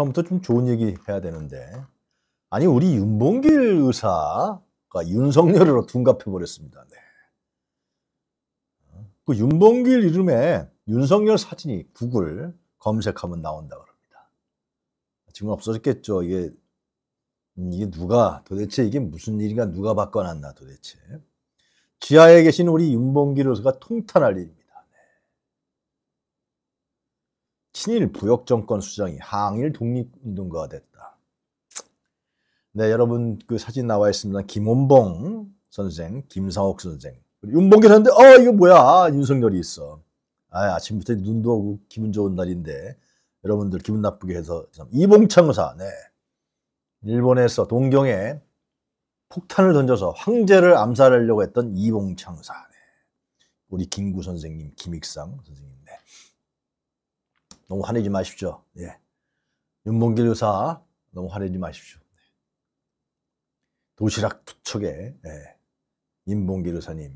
처음부터 좀 좋은 얘기 해야 되는데 아니 우리 윤봉길 의사가 윤석열으로 둔갑해 버렸습니다. 네. 그 윤봉길 이름에 윤석열 사진이 구글 검색하면 나온다 그럽니다. 지금 없어졌겠죠. 이게 음, 이게 누가 도대체 이게 무슨 일인가 누가 바꿔놨나 도대체. 지하에 계신 우리 윤봉길 의사가 통탄할 일 친일 부역 정권 수장이 항일 독립운동가가 됐다. 네, 여러분 그 사진 나와 있습니다. 김원봉 선생, 김상옥 선생. 윤봉길 선생. 데어 이거 뭐야? 윤석열이 있어. 아, 아침부터 눈도 오고 기분 좋은 날인데 여러분들 기분 나쁘게 해서 이봉창 의사. 네. 일본에서 동경에 폭탄을 던져서 황제를 암살하려고 했던 이봉창 의사. 네. 우리 김구 선생님, 김익상 선생님. 너무 화내지 마십시오. 예. 윤봉길 의사 너무 화내지 마십시오. 네. 도시락 투척에 예. 임봉길 의사님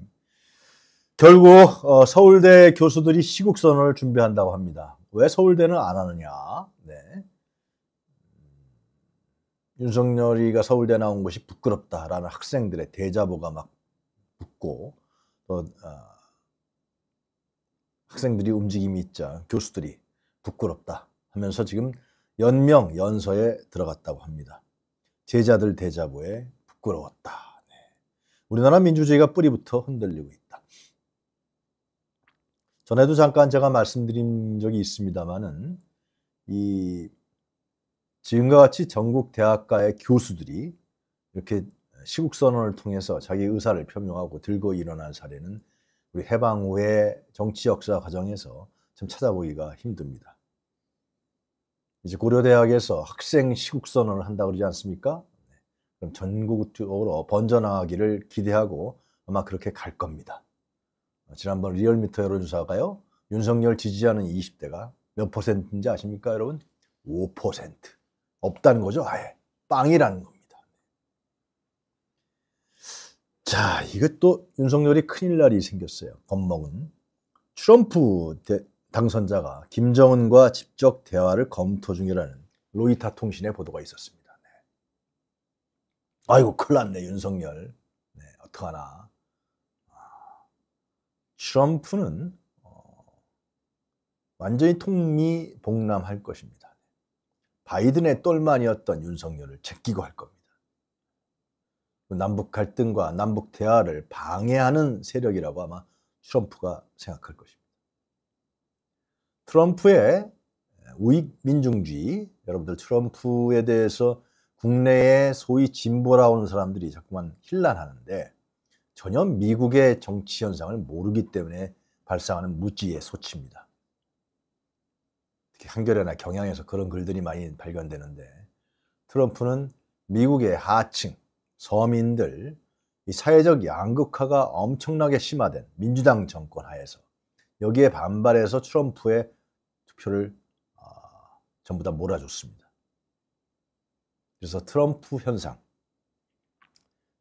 결국 어, 서울대 교수들이 시국선언을 준비한다고 합니다. 왜 서울대는 안 하느냐? 네. 음, 윤석열이가 서울대 나온 것이 부끄럽다라는 학생들의 대자보가 막 붙고 또 어, 학생들이 움직임이 있자 교수들이 부끄럽다 하면서 지금 연명 연서에 들어갔다고 합니다. 제자들 대자보에 부끄러웠다. 네. 우리나라 민주주의가 뿌리부터 흔들리고 있다. 전에도 잠깐 제가 말씀드린 적이 있습니다만은 이 지금과 같이 전국 대학가의 교수들이 이렇게 시국 선언을 통해서 자기 의사를 표명하고 들고 일어난 사례는 우리 해방 후의 정치 역사 과정에서 참 찾아보기가 힘듭니다. 이제 고려대학에서 학생 시국선언을 한다고 그러지 않습니까? 네. 그럼 전국적으로 번져나가기를 기대하고 아마 그렇게 갈 겁니다. 어, 지난번 리얼미터 여론조사가요. 윤석열 지지하는 20대가 몇 퍼센트인지 아십니까 여러분? 5% 없다는 거죠 아예 빵이라는 겁니다 네. 자 이것도 윤석열이 큰일 날이 생겼어요 겁먹은 트럼프 대, 당선자가 김정은과 직접 대화를 검토 중이라는 로이타 통신의 보도가 있었습니다. 네. 아이고 큰일 났네 윤석열. 네, 어떡하나. 아, 트럼프는 어, 완전히 통미 봉남할 것입니다. 바이든의 똘만이었던 윤석열을 제끼고 할 겁니다. 남북 갈등과 남북 대화를 방해하는 세력이라고 아마 트럼프가 생각할 것입니다. 트럼프의 우익 민중주의, 여러분들 트럼프에 대해서 국내에 소위 진보라고 하는 사람들이 자꾸만 힐난하는데 전혀 미국의 정치 현상을 모르기 때문에 발생하는 무지의 소치입니다. 특히 한겨레나 경향에서 그런 글들이 많이 발견되는데 트럼프는 미국의 하층, 서민들, 이 사회적 양극화가 엄청나게 심화된 민주당 정권 하에서 여기에 반발해서 트럼프의 투표를 아, 전부 다 몰아줬습니다. 그래서 트럼프 현상.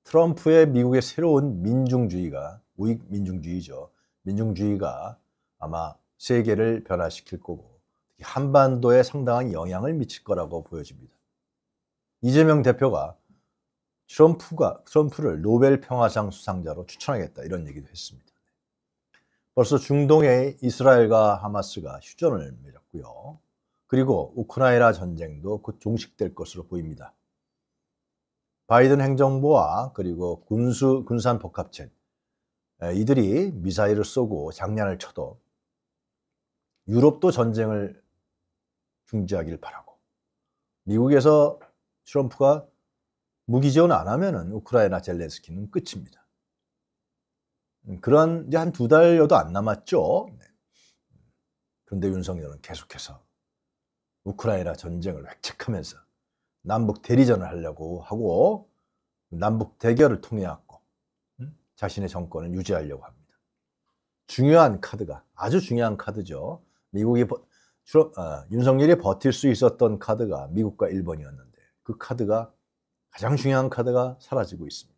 트럼프의 미국의 새로운 민중주의가 우익 민중주의죠. 민중주의가 아마 세계를 변화시킬 거고 한반도에 상당한 영향을 미칠 거라고 보여집니다. 이재명 대표가 트럼프가 트럼프를 노벨 평화상 수상자로 추천하겠다 이런 얘기도 했습니다. 벌써 중동의 이스라엘과 하마스가 휴전을 맺었고요. 그리고 우크라이나 전쟁도 곧 종식될 것으로 보입니다. 바이든 행정부와 그리고 군수 군산 복합체 이들이 미사일을 쏘고 장난을 쳐도 유럽도 전쟁을 중지하길 바라고 미국에서 트럼프가 무기 지원 안 하면은 우크라이나 젤렌스키는 끝입니다. 음, 그런 이제 한 두 달여도 안 남았죠. 네. 그런데 윤석열은 계속해서 우크라이나 전쟁을 획책하면서 남북 대리전을 하려고 하고 남북 대결을 통해왔고 음, 자신의 정권을 유지하려고 합니다. 중요한 카드가 아주 중요한 카드죠. 미국이 버, 주로, 아, 윤석열이 버틸 수 있었던 카드가 미국과 일본이었는데 그 카드가 가장 중요한 카드가 사라지고 있습니다.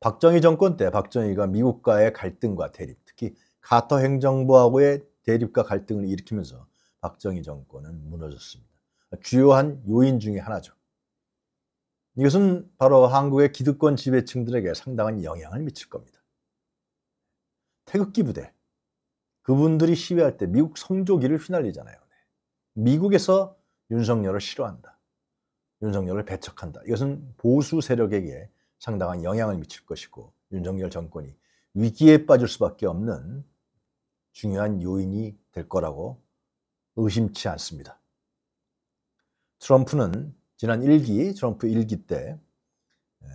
박정희 정권 때 박정희가 미국과의 갈등과 대립, 특히 가터 행정부하고의 대립과 갈등을 일으키면서 박정희 정권은 무너졌습니다. 주요한 요인 중의 하나죠. 이것은 바로 한국의 기득권 지배층들에게 상당한 영향을 미칠 겁니다. 태극기 부대, 그분들이 시위할 때 미국 성조기를 휘날리잖아요. 네. 미국에서 윤석열을 싫어한다. 윤석열을 배척한다. 이것은 보수 세력에게 상당한 영향을 미칠 것이고 윤석열 정권이 위기에 빠질 수밖에 없는 중요한 요인이 될 거라고 의심치 않습니다. 트럼프는 지난 1기, 트럼프 1기 때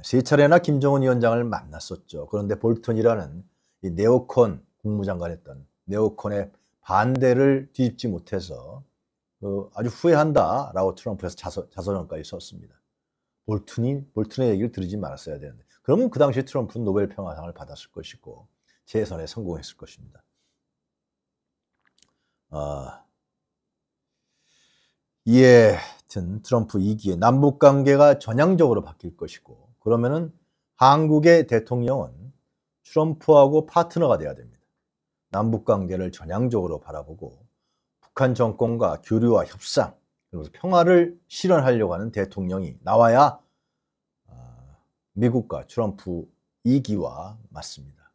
세 차례나 김정은 위원장을 만났었죠. 그런데 볼턴이라는 네오콘 국무장관했던 네오콘의 반대를 뒤집지 못해서 그 아주 후회한다라고 트럼프에서 자서, 자서전까지 썼습니다. 볼튼이 볼튼의 얘기를 들으지 말았어야 되는데 그러면 그 당시 트럼프는 노벨 평화상을 받았을 것이고 재선에 성공했을 것입니다. 아, 이에 튼 트럼프 2기에 남북 관계가 전향적으로 바뀔 것이고 그러면은 한국의 대통령은 트럼프하고 파트너가 돼야 됩니다. 남북 관계를 전향적으로 바라보고 북한 정권과 교류와 협상 그러면서 평화를 실현하려고 하는 대통령이 나와야 아, 미국과 트럼프 2기와 맞습니다.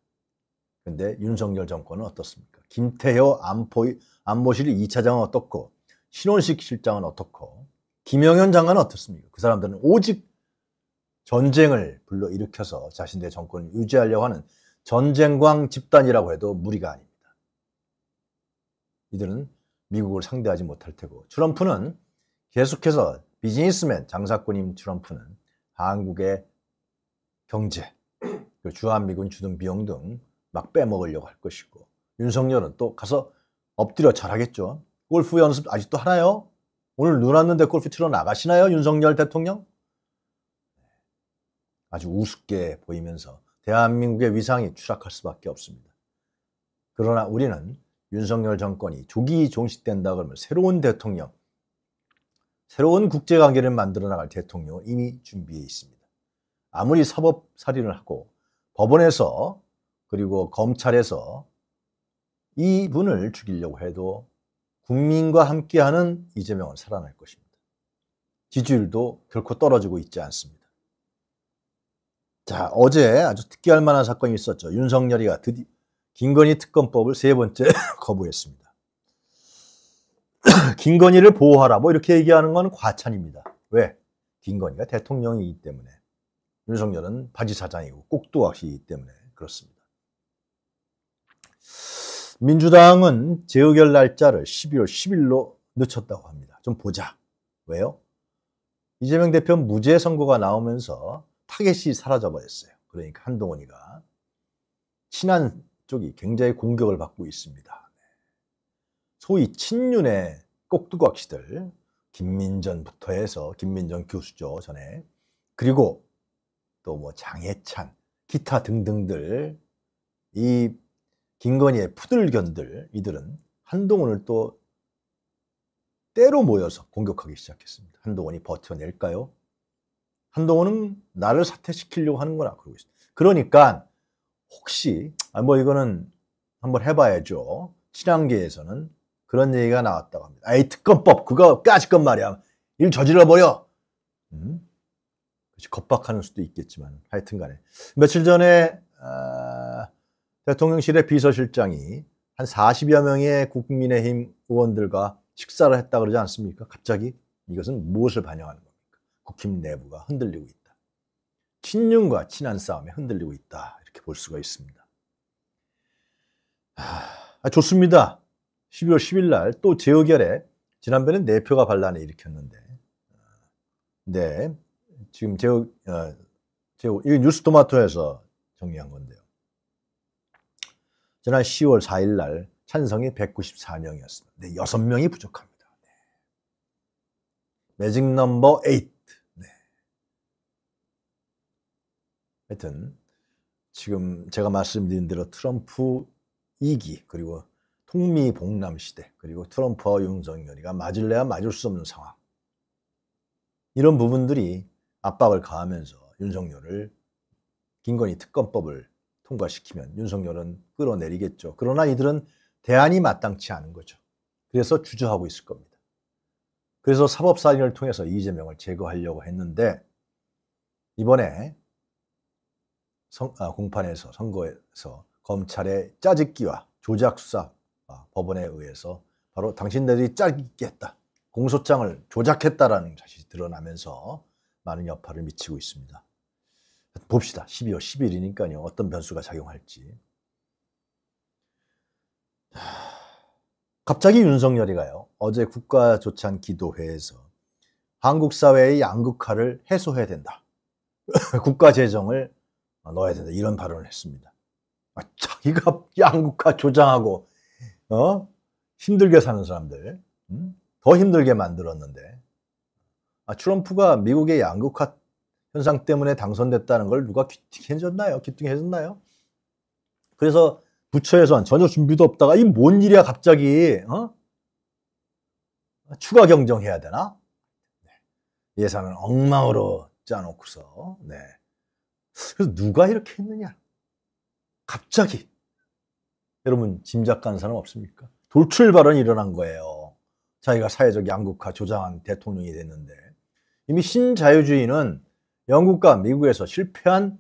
그런데 윤석열 정권은 어떻습니까? 김태효 안보, 안보실 2차장은 어떻고 신원식 실장은 어떻고 김영현 장관은 어떻습니까? 그 사람들은 오직 전쟁을 불러일으켜서 자신들의 정권을 유지하려고 하는 전쟁광 집단이라고 해도 무리가 아닙니다. 이들은 미국을 상대하지 못할 테고 트럼프는 계속해서 비즈니스맨 장사꾼인 트럼프는 한국의 경제, 그 주한미군 주둔 비용 등 막 빼먹으려고 할 것이고 윤석열은 또 가서 엎드려 잘하겠죠. 골프 연습 아직도 하나요? 오늘 눈 왔는데 골프 치러 나가시나요? 윤석열 대통령? 네. 아주 우습게 보이면서 대한민국의 위상이 추락할 수밖에 없습니다. 그러나 우리는 윤석열 정권이 조기 종식된다 그러면 새로운 대통령, 새로운 국제관계를 만들어 나갈 대통령은 이미 준비해 있습니다. 아무리 사법살인을 하고 법원에서 그리고 검찰에서 이 분을 죽이려고 해도 국민과 함께하는 이재명은 살아날 것입니다. 지지율도 결코 떨어지고 있지 않습니다. 자, 어제 아주 특기할 만한 사건이 있었죠. 윤석열이가 드디어 김건희 특검법을 세 번째 거부했습니다. 김건희를 보호하라 뭐 이렇게 얘기하는 건 과찬입니다. 왜? 김건희가 대통령이기 때문에 윤석열은 바지 사장이고 꼭두각시이기 때문에 그렇습니다. 민주당은 재의결 날짜를 12월 10일로 늦췄다고 합니다. 좀 보자. 왜요? 이재명 대표 무죄 선고가 나오면서 타겟이 사라져버렸어요. 그러니까 한동훈이가 친한 쪽이 굉장히 공격을 받고 있습니다. 소위 친윤의 꼭두각 시들 김민전부터 해서 김민전 교수죠 전에 그리고 또 뭐 장해찬 기타 등등들 이 김건희의 푸들견들 이들은 한동훈을 또 때로 모여서 공격하기 시작했습니다. 한동훈이 버텨낼까요? 한동훈은 나를 사퇴시키려고 하는구나 그러고 있습니다. 그러니까 혹시 아 뭐 이거는 한번 해봐야죠. 친한계에서는 그런 얘기가 나왔다고 합니다. 아이 특검법 그거까지 건 말이야. 일 저질러 버려. 음? 겁박하는 수도 있겠지만 하여튼간에 며칠 전에 아, 대통령실의 비서실장이 한 40여 명의 국민의힘 의원들과 식사를 했다 그러지 않습니까? 갑자기 이것은 무엇을 반영하는 겁니까? 국힘 내부가 흔들리고 있다. 친윤과 친한 싸움에 흔들리고 있다. 이렇게 볼 수가 있습니다. 아, 좋습니다. 12월 10일 날 또재어결에지난번에내표가 반란을 일으켰는데 네, 지금 제어, 제어 이 뉴스토마토에서 정리한 건데요. 지난 10월 4일 날 찬성이 194명이었습니다. 네, 6명이 부족합니다. 네. 매직 넘버 8. 네. 하여튼 지금 제가 말씀드린 대로 트럼프 2기 그리고 통미봉남 시대 그리고 트럼프와 윤석열이가 맞을래야 맞을 수 없는 상황 이런 부분들이 압박을 가하면서 윤석열을 김건희 특검법을 통과시키면 윤석열은 끌어내리겠죠. 그러나 이들은 대안이 마땅치 않은 거죠. 그래서 주저하고 있을 겁니다. 그래서 사법사인을 통해서 이재명을 제거하려고 했는데 이번에 성, 아, 공판에서 선거에서 검찰의 짜집기와 조작수사 아, 법원에 의해서 바로 당신들이 짧게 했다. 공소장을 조작했다라는 사실이 드러나면서 많은 여파를 미치고 있습니다. 봅시다. 12월 10일이니까요. 어떤 변수가 작용할지. 갑자기 윤석열이가요. 어제 국가조찬 기도회에서 한국 사회의 양극화를 해소해야 된다. 국가 재정을 어, 넣어야 된다. 이런 발언을 했습니다. 아, 자기가 양극화 조장하고 어? 힘들게 사는 사람들 음? 더 힘들게 만들었는데 아, 트럼프가 미국의 양극화 현상 때문에 당선됐다는 걸 누가 귀퉁해줬나요? 귀퉁해줬나요? 그래서 부처에선 전혀 준비도 없다가 이 뭔 일이야 갑자기 어? 추가 경정해야 되나? 네. 예산을 엉망으로 짜놓고서 네. 그래서 누가 이렇게 했느냐? 갑자기 여러분 짐작가는 사람 없습니까? 돌출 발언이 일어난 거예요. 자기가 사회적 양극화 조장한 대통령이 됐는데 이미 신자유주의는 영국과 미국에서 실패한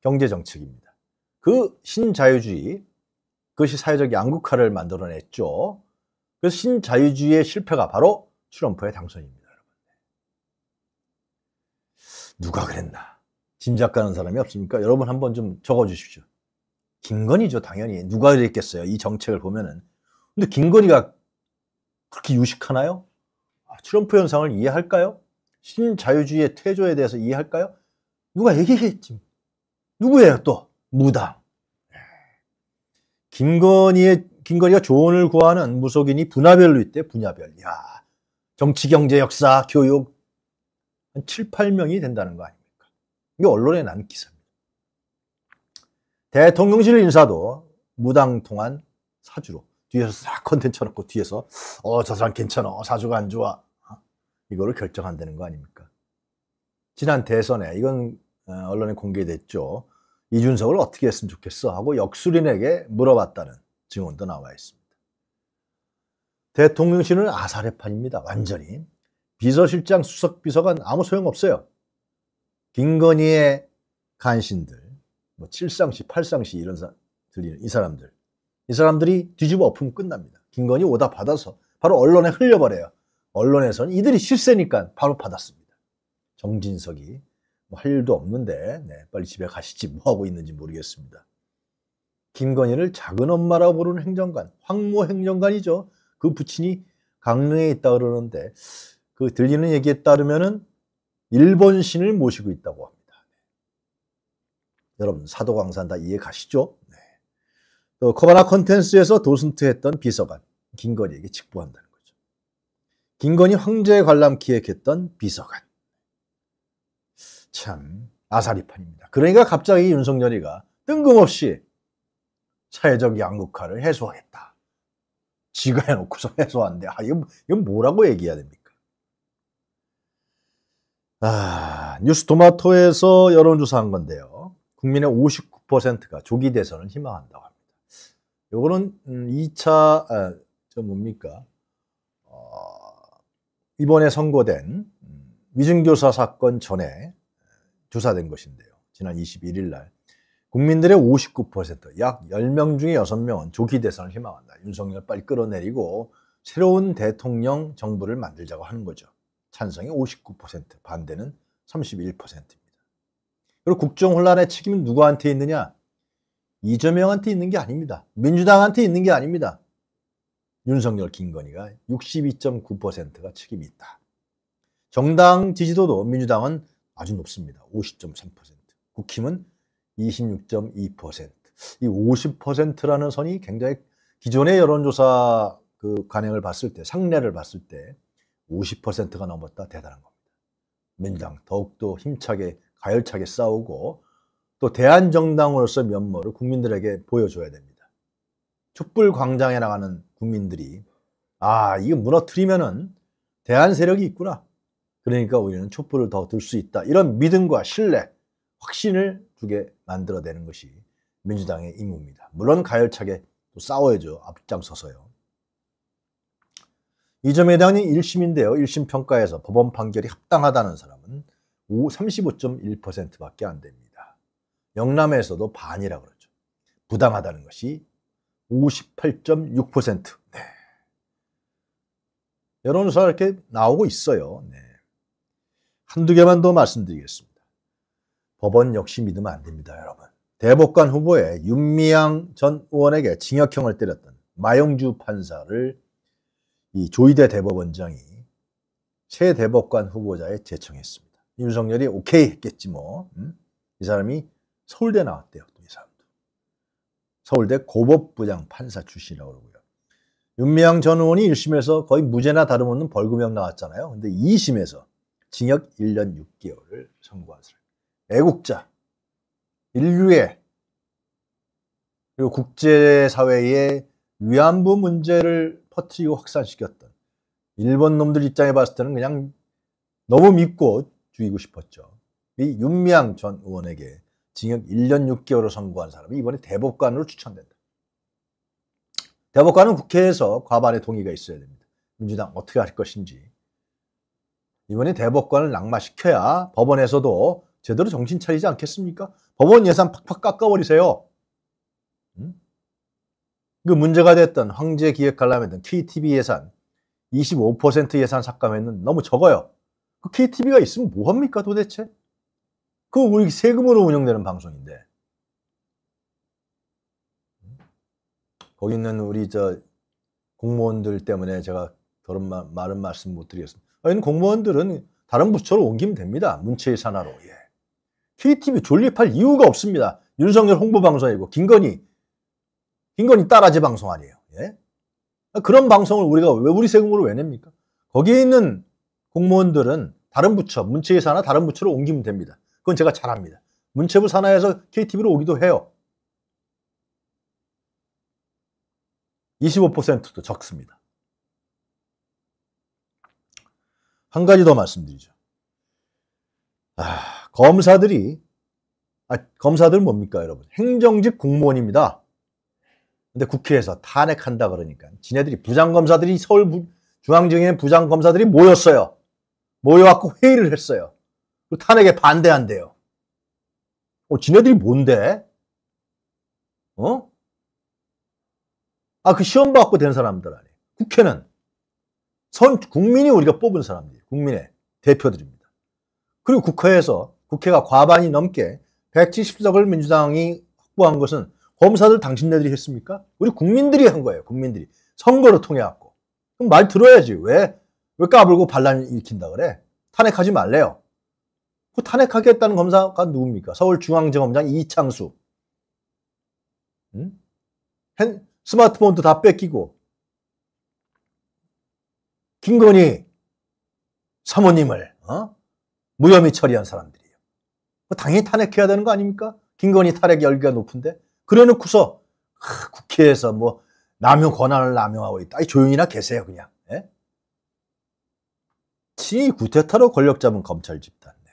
경제 정책입니다. 그 신자유주의 그것이 사회적 양극화를 만들어냈죠. 그 신자유주의의 실패가 바로 트럼프의 당선입니다. 누가 그랬나? 짐작 가는 사람이 없습니까? 여러분 한번 좀 적어 주십시오. 김건희죠, 당연히. 누가 그랬겠어요, 이 정책을 보면은. 근데 김건희가 그렇게 유식하나요? 아, 트럼프 현상을 이해할까요? 신자유주의의 퇴조에 대해서 이해할까요? 누가 얘기했지. 누구예요, 또? 무당. 예. 김건희의, 김건희가 조언을 구하는 무속인이 분야별로 있대, 분야별. 야 정치, 경제, 역사, 교육. 한 7, 8명이 된다는 거 아닙니까? 이게 언론에 난 기사. 대통령실 인사도 무당통한 사주로 뒤에서 싹 컨텐츠 놓고 뒤에서 어저 사람 괜찮아 사주가 안 좋아 어? 이거를 결정한다는 거 아닙니까? 지난 대선에 이건 어, 언론에 공개됐죠. 이준석을 어떻게 했으면 좋겠어 하고 역술인에게 물어봤다는 증언도 나와 있습니다. 대통령실은 아사레판입니다. 완전히 비서실장 수석비서관 아무 소용없어요. 김건희의 간신들 뭐 7상시, 8상시 이런 사, 들리는 이 사람들. 이 사람들이 뒤집어 엎으면 끝납니다. 김건희 오다 받아서 바로 언론에 흘려버려요. 언론에선 이들이 실세니까 바로 받았습니다. 정진석이 뭐 할 일도 없는데 네, 빨리 집에 가시지 뭐하고 있는지 모르겠습니다. 김건희를 작은 엄마라고 부르는 행정관, 황모 행정관이죠. 그 부친이 강릉에 있다 그러는데 그 들리는 얘기에 따르면은 일본신을 모시고 있다고 합니다. 여러분 사도광산 다 이해 가시죠? 네. 또 커바나 컨텐츠에서 도슨트했던 비서관 김건희에게 직보한다는 거죠. 김건희 황제 관람 기획했던 비서관. 참 아사리판입니다. 그러니까 갑자기 윤석열이가 뜬금없이 사회적 양극화를 해소하겠다. 지가 해놓고서 해소한대. 아, 이건, 이건 뭐라고 얘기해야 됩니까? 아, 뉴스 토마토에서 여론조사한 건데요. 국민의 59%가 조기 대선을 희망한다고 합니다. 요거는 2차 음, 아, 저 뭡니까? 어, 이번에 선고된 음, 위증교사 사건 전에 음, 조사된 것인데요. 지난 21일 날 국민들의 59%, 약 10명 중에 6명은 조기 대선을 희망한다. 윤석열 빨리 끌어내리고 새로운 대통령 정부를 만들자고 하는 거죠. 찬성이 59%, 반대는 31%입니다. 그리고 국정 혼란의 책임은 누구한테 있느냐? 이재명한테 있는 게 아닙니다. 민주당한테 있는 게 아닙니다. 윤석열, 김건희가 62.9%가 책임이 있다. 정당 지지도도 민주당은 아주 높습니다. 50.3%. 국힘은 26.2%. 이 50%라는 선이 굉장히 기존의 여론조사 그 관행을 봤을 때, 상례를 봤을 때 50%가 넘었다 대단한 겁니다. 민주당 더욱더 힘차게 가열차게 싸우고 또 대한정당으로서 면모를 국민들에게 보여줘야 됩니다. 촛불광장에 나가는 국민들이 아 이거 무너뜨리면은 대한 세력이 있구나. 그러니까 우리는 촛불을 더 들 수 있다. 이런 믿음과 신뢰, 확신을 두게 만들어내는 것이 민주당의 임무입니다. 물론 가열차게 또 싸워야죠. 앞장서서요. 이 점에 대한 1심인데요. 1심 평가에서 법원 판결이 합당하다는 사람은 35.1%밖에 안 됩니다. 영남에서도 반이라 그러죠. 부당하다는 것이 58.6%. 네. 여론조사 이렇게 나오고 있어요. 네. 한두 개만 더 말씀드리겠습니다. 법원 역시 믿으면 안 됩니다, 여러분. 대법관 후보의 윤미향 전 의원에게 징역형을 때렸던 마용주 판사를 이조이대 대법원장이 최 대법관 후보자에 제청했습니다. 윤석열이 오케이 했겠지 뭐. 음? 이 사람이 서울대 나왔대요. 이 사람도. 서울대 고법부장 판사 출신이라고 그러고요. 윤미향 전 의원이 1심에서 거의 무죄나 다름없는 벌금형 나왔잖아요. 근데 2심에서 징역 1년 6개월을 선고한 사람. 애국자, 인류의 그리고 국제사회의 위안부 문제를 퍼뜨리고 확산시켰던 일본 놈들 입장에 봤을 때는 그냥 너무 밉고 죽이고 싶었죠. 이 윤미향 전 의원에게 징역 1년 6개월을 선고한 사람이 이번에 대법관으로 추천된다. 대법관은 국회에서 과반의 동의가 있어야 됩니다. 민주당 어떻게 할 것인지. 이번에 대법관을 낙마시켜야 법원에서도 제대로 정신 차리지 않겠습니까? 법원 예산 팍팍 깎아버리세요. 음? 그 문제가 됐던 황제 기획관람회등 KTV 예산 25% 예산 삭감에는 너무 적어요. 그 KTV가 있으면 뭐합니까 도대체? 그 우리 세금으로 운영되는 방송인데 거기 있는 우리 저 공무원들 때문에 제가 그런 마, 말은 말씀 못 드리겠습니다. 아 공무원들은 다른 부처로 옮기면 됩니다. 문체의 산하로. 예. KTV 존립할 이유가 없습니다. 윤석열 홍보 방송이고 김건희 김건희 따라지 방송 아니에요. 예? 그런 방송을 우리가 왜 우리 세금으로 왜 냅니까? 거기에 있는 공무원들은 다른 부처, 문체부 산하 다른 부처로 옮기면 됩니다. 그건 제가 잘압니다 문체부 산하에서 KTV로 오기도 해요. 25%도 적습니다. 한 가지 더 말씀드리죠. 아, 검사들이 아, 검사들 뭡니까 여러분? 행정직 공무원입니다. 근데 국회에서 탄핵한다 그러니까 지네들이 부장검사들이 서울 중앙지검의 부장검사들이 모였어요. 모여갖고 회의를 했어요. 탄핵에 반대한대요. 어, 지네들이 뭔데? 어? 아, 그 시험 받고 된 사람들 아니에요. 국회는 선, 국민이 우리가 뽑은 사람들이 국민의 대표들입니다. 그리고 국회에서 국회가 과반이 넘게 170석을 민주당이 확보한 것은 검사들 당신네들이 했습니까? 우리 국민들이 한 거예요. 국민들이. 선거를 통해 왔고 그럼 말 들어야지. 왜왜 까불고 반란 을 일으킨다 그래? 탄핵하지 말래요. 그 탄핵하겠다는 검사가 누굽니까? 서울중앙지검장 이창수. 응? 핸, 스마트폰도 다 뺏기고. 김건희 사모님을 어? 무혐의 처리한 사람들이에요. 뭐 당연히 탄핵해야 되는 거 아닙니까? 김건희 탄핵 열기가 높은데 그래놓고서 아, 국회에서 뭐 남용 권한을 남용하고 있다. 아니, 조용히나 계세요 그냥. 치 구테타로 권력 잡은 검찰 집단 내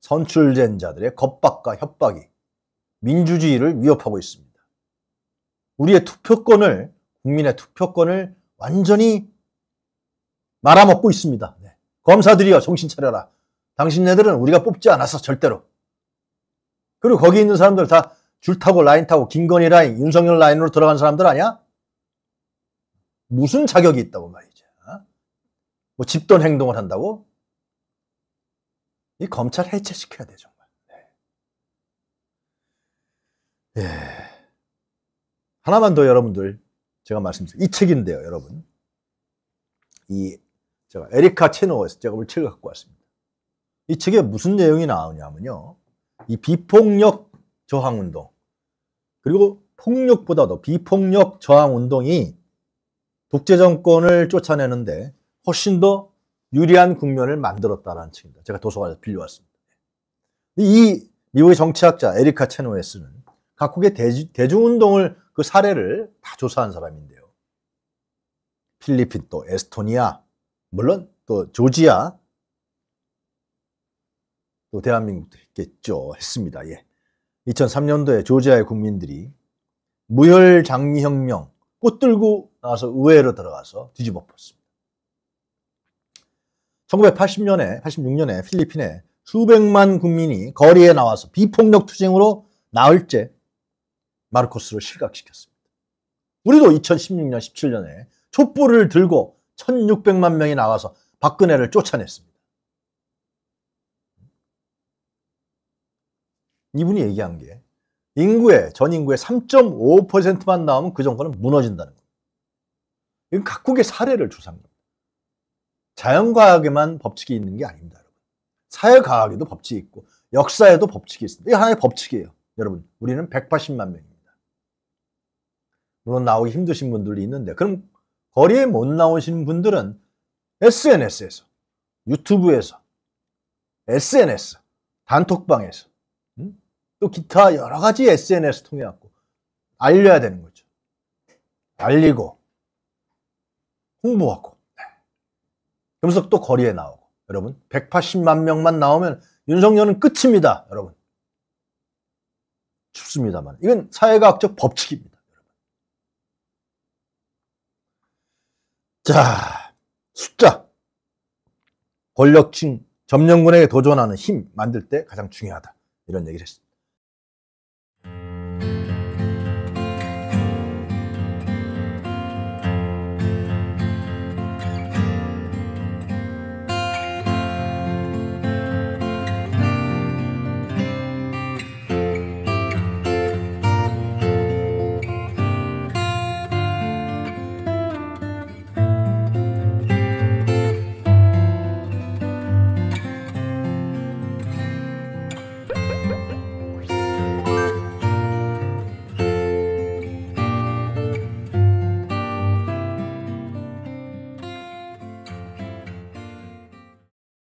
선출된 자들의 겁박과 협박이 민주주의를 위협하고 있습니다. 우리의 투표권을 국민의 투표권을 완전히 말아먹고 있습니다. 네. 검사들이여 정신 차려라. 당신네들은 우리가 뽑지 않았어 절대로. 그리고 거기 있는 사람들 다줄 타고 라인 타고 김건희 라인, 윤석열 라인으로 들어간 사람들 아니야? 무슨 자격이 있다고 말이야. 뭐 집단 행동을 한다고? 이 검찰 해체시켜야 돼 정말. 네. 예. 하나만 더 여러분들 제가 말씀드린 이 책인데요, 여러분. 이 제가 에리카 체노에서 제가 오늘 책을 갖고 왔습니다. 이 책에 무슨 내용이 나오냐면요, 이 비폭력 저항 운동 그리고 폭력보다도 비폭력 저항 운동이 독재 정권을 쫓아내는데 훨씬 더 유리한 국면을 만들었다라는 책입니다. 제가 도서관에서 빌려왔습니다. 이 미국의 정치학자 에리카 체노에스는 각국의 대중, 운동을그 사례를 다 조사한 사람인데요. 필리핀 또 에스토니아, 물론 또 조지아, 또 대한민국도 있겠죠. 했습니다. 예. 2003년도에 조지아의 국민들이 무혈 장미혁명 꽃 들고 나와서 의회로 들어가서 뒤집어 엎었습니다. 1980년에 86년에 필리핀에 수백만 국민이 거리에 나와서 비폭력 투쟁으로 나흘째 마르코스를 실각시켰습니다. 우리도 2016년 17년에 촛불을 들고 1600만 명이 나와서 박근혜를 쫓아냈습니다. 이분이 얘기한 게 인구의 전 인구의 3.5%만 나오면 그 정권은 무너진다는 겁니다. 이건 각국의 사례를 조사합니다 자연과학에만 법칙이 있는 게 아닙니다. 여러분. 사회과학에도 법칙이 있고 역사에도 법칙이 있습니다. 이 하나의 법칙이에요. 여러분 우리는 180만 명입니다. 물론 나오기 힘드신 분들이 있는데 그럼 거리에 못 나오시는 분들은 SNS에서 유튜브에서 SNS 단톡방에서 음? 또 기타 여러 가지 SNS 통해 갖고 알려야 되는 거죠. 알리고 홍보하고 그러면서 또 거리에 나오고 여러분 180만 명만 나오면 윤석열은 끝입니다 여러분 춥습니다만 이건 사회과학적 법칙입니다 여러분. 자 숫자 권력층 점령군에게 도전하는 힘 만들 때 가장 중요하다 이런 얘기를 했습니다